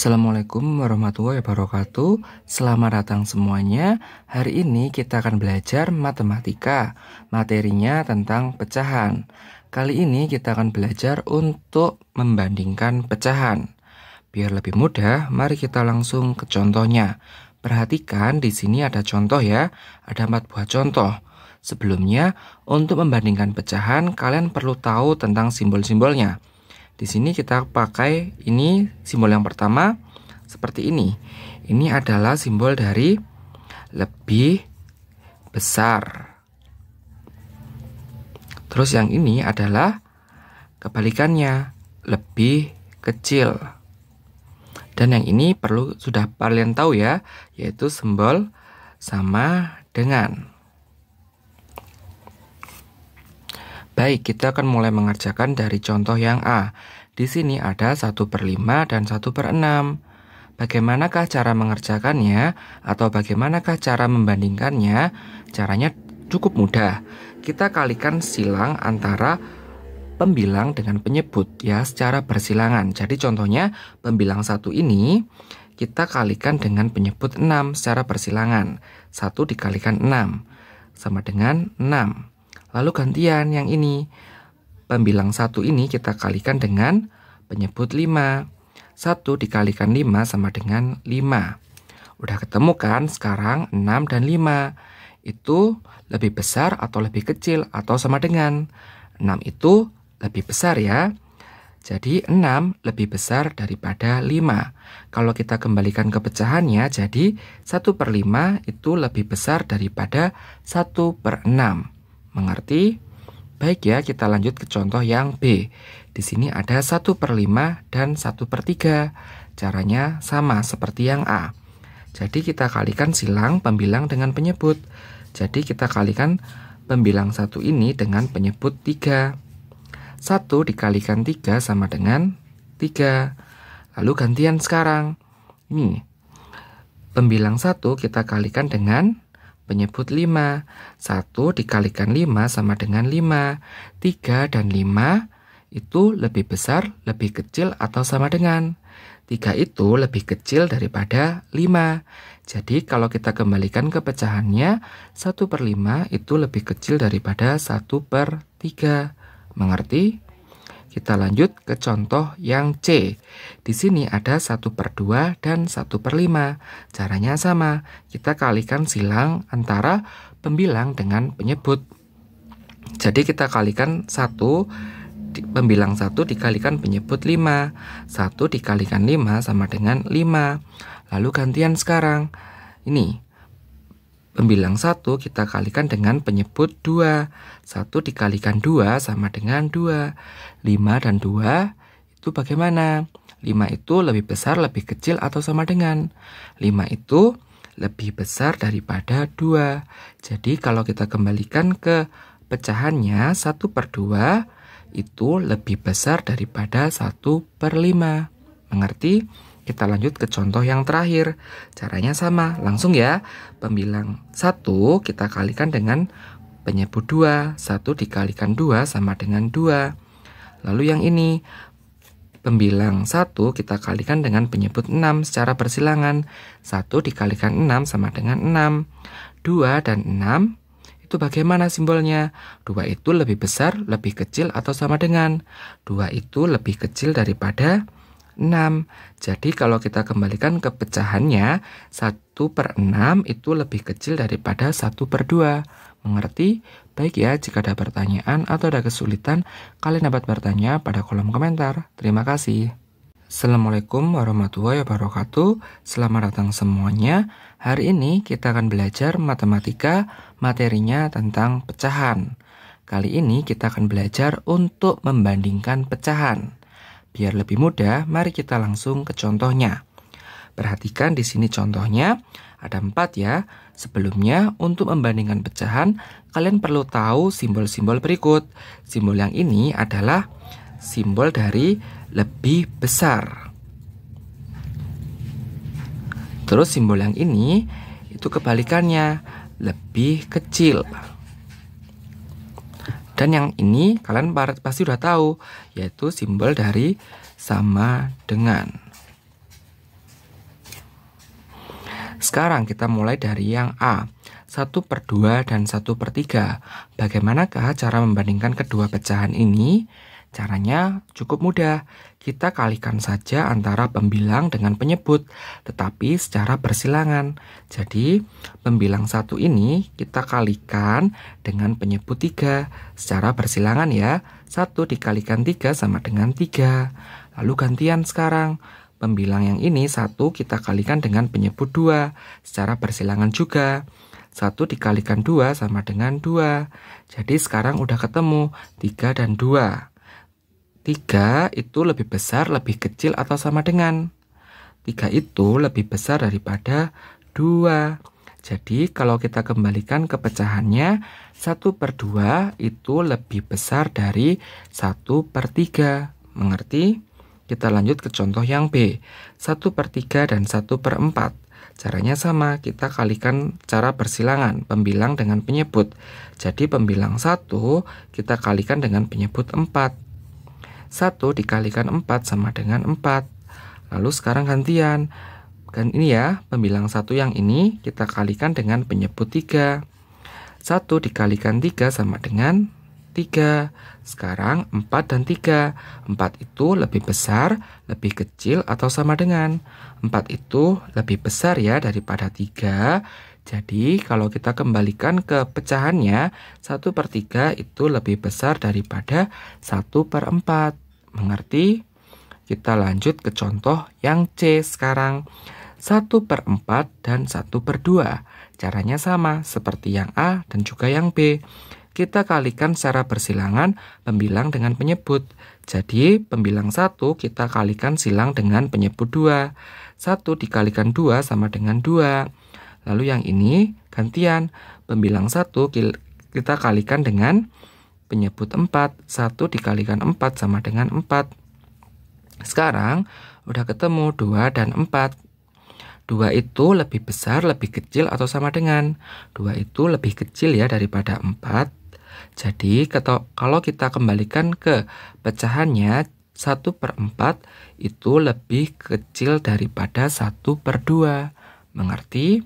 Assalamualaikum warahmatullahi wabarakatuh Selamat datang semuanya Hari ini kita akan belajar matematika Materinya tentang pecahan Kali ini kita akan belajar untuk membandingkan pecahan Biar lebih mudah, mari kita langsung ke contohnya Perhatikan di sini ada contoh ya Ada empat buah contoh Sebelumnya, untuk membandingkan pecahan, kalian perlu tahu tentang simbol-simbolnya. Di sini kita pakai ini simbol yang pertama seperti ini. Ini adalah simbol dari lebih besar. Terus yang ini adalah kebalikannya, lebih kecil. Dan yang ini perlu sudah kalian tahu ya, yaitu simbol sama dengan. Baik, kita akan mulai mengerjakan dari contoh yang A. Di sini ada 1 per 5 dan 1 per 6. Bagaimanakah cara mengerjakannya atau bagaimanakah cara membandingkannya? Caranya cukup mudah. Kita kalikan silang antara pembilang dengan penyebut ya secara bersilangan. Jadi contohnya pembilang satu ini kita kalikan dengan penyebut 6 secara bersilangan. 1 dikalikan 6 sama dengan 6. Lalu gantian yang ini. Pembilang satu ini kita kalikan dengan penyebut 5. 1 dikalikan 5 sama dengan 5. Udah ketemu kan sekarang 6 dan 5. Itu lebih besar atau lebih kecil atau sama dengan 6 itu lebih besar ya. Jadi 6 lebih besar daripada 5. Kalau kita kembalikan ke pecahannya, jadi 1 per 5 itu lebih besar daripada 1 per 6. Mengerti? Baik ya, kita lanjut ke contoh yang B. Di sini ada 1 per 5 dan 1 per 3. Caranya sama seperti yang A. Jadi kita kalikan silang pembilang dengan penyebut. Jadi kita kalikan pembilang 1 ini dengan penyebut 3. 1 dikalikan 3 sama dengan 3. Lalu gantian sekarang. Ini, pembilang 1 kita kalikan dengan 3 penyebut 5. 1 dikalikan 5 sama dengan 5. 3 dan 5 itu lebih besar, lebih kecil, atau sama dengan. 3 itu lebih kecil daripada 5. Jadi kalau kita kembalikan ke pecahannya, 1 per 5 itu lebih kecil daripada 1 per 3. Mengerti? Kita lanjut ke contoh yang C. Di sini ada 1 per 2 dan 1 per 5. Caranya sama, kita kalikan silang antara pembilang dengan penyebut. Jadi kita kalikan 1 pembilang 1 dikalikan penyebut 5 1 dikalikan 5 sama dengan 5 Lalu gantian sekarang Ini Pembilang 1 kita kalikan dengan penyebut 2. 1 dikalikan 2 sama dengan 2. 5 dan 2 itu bagaimana? 5 itu lebih besar, lebih kecil, atau sama dengan 5 itu lebih besar daripada 2. Jadi kalau kita kembalikan ke pecahannya 1 per 2 itu lebih besar daripada 1 per 5. Mengerti? Kita lanjut ke contoh yang terakhir. Caranya sama, langsung ya. Pembilang 1 kita kalikan dengan penyebut 2. 1 dikalikan 2 sama dengan 2. Lalu yang ini, pembilang 1 kita kalikan dengan penyebut 6 secara persilangan. 1 dikalikan 6 sama dengan 6. 2 dan 6 itu bagaimana simbolnya? 2 itu lebih besar, lebih kecil atau sama dengan? 2 itu lebih kecil daripada 6. 6. Jadi kalau kita kembalikan ke pecahannya, 1 per 6 itu lebih kecil daripada 1 per 2. Mengerti? Baik ya, jika ada pertanyaan atau ada kesulitan, kalian dapat bertanya pada kolom komentar. Terima kasih. Assalamualaikum warahmatullahi wabarakatuh. Selamat datang semuanya. Hari ini kita akan belajar matematika, materinya tentang pecahan. Kali ini kita akan belajar untuk membandingkan pecahan. Biar lebih mudah, mari kita langsung ke contohnya. Perhatikan di sini contohnya, ada empat ya. Sebelumnya, untuk membandingkan pecahan, kalian perlu tahu simbol-simbol berikut. Simbol yang ini adalah simbol dari lebih besar. Terus simbol yang ini, itu kebalikannya, lebih kecil. Dan yang ini kalian pasti sudah tahu, yaitu simbol dari sama dengan. Sekarang kita mulai dari yang A. 1 per 2 dan 1 per 3. Bagaimanakah cara membandingkan kedua pecahan ini? Caranya cukup mudah. Kita kalikan saja antara pembilang dengan penyebut, tetapi secara bersilangan. Jadi, pembilang satu ini kita kalikan dengan penyebut tiga secara bersilangan ya. satu dikalikan tiga sama dengan tiga Lalu gantian sekarang. Pembilang yang ini satu kita kalikan dengan penyebut dua secara bersilangan juga. satu dikalikan dua sama dengan dua Jadi sekarang udah ketemu tiga dan dua 3 itu lebih besar, lebih kecil, atau sama dengan. 3 itu lebih besar daripada 2. Jadi kalau kita kembalikan ke pecahannya, 1 per 2 itu lebih besar dari 1 per 3. Mengerti? Kita lanjut ke contoh yang B. 1 per 3 dan 1 per 4. Caranya sama, kita kalikan cara bersilangan, pembilang dengan penyebut. Jadi pembilang 1 kita kalikan dengan penyebut 4. 1 dikalikan 4 sama dengan 4. Lalu sekarang gantian. Kan ini ya, pembilang satu yang ini kita kalikan dengan penyebut 3. 1 dikalikan 3 sama dengan 3. Sekarang 4 dan 3. 4 itu lebih besar, lebih kecil atau sama dengan. 4 itu lebih besar ya daripada 3 jadi kalau kita kembalikan ke pecahannya, 1 per 3 itu lebih besar daripada 1 per 4. Mengerti? Kita lanjut ke contoh yang C sekarang. 1 per 4 dan 1 per 2. Caranya sama seperti yang A dan juga yang B. Kita kalikan secara bersilangan pembilang dengan penyebut. Jadi pembilang 1 kita kalikan silang dengan penyebut 2. 1 dikalikan 2 sama dengan 2. Lalu yang ini gantian. Pembilang 1 kita kalikan dengan penyebut 4. 1 dikalikan 4 sama dengan 4. Sekarang udah ketemu 2 dan 4. 2 itu lebih besar, lebih kecil atau sama dengan. 2 itu lebih kecil ya daripada 4. Jadi kalau kita kembalikan ke pecahannya 1 per 4 itu lebih kecil daripada 1 per 2. Mengerti?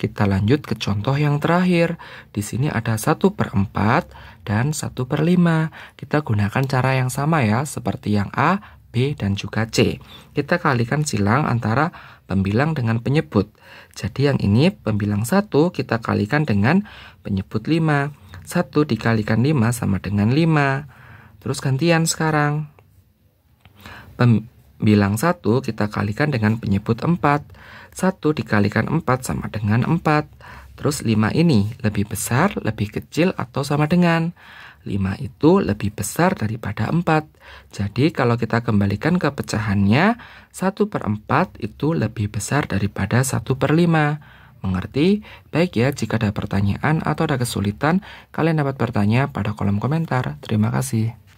Kita lanjut ke contoh yang terakhir. Di sini ada 1 per 4 dan 1 per 5. Kita gunakan cara yang sama ya, seperti yang A, B, dan juga C. Kita kalikan silang antara pembilang dengan penyebut. Jadi yang ini pembilang 1 kita kalikan dengan penyebut 5. 1 dikalikan 5 sama dengan 5. Terus gantian sekarang. Pem bilang 1 kita kalikan dengan penyebut 4. 1 dikalikan 4 sama dengan 4. Terus 5 ini lebih besar, lebih kecil atau sama dengan 5 itu lebih besar daripada 4. Jadi kalau kita kembalikan ke pecahannya, 1 per 4 itu lebih besar daripada 1 per 5. Mengerti? Baik ya, jika ada pertanyaan atau ada kesulitan, kalian dapat bertanya pada kolom komentar. Terima kasih.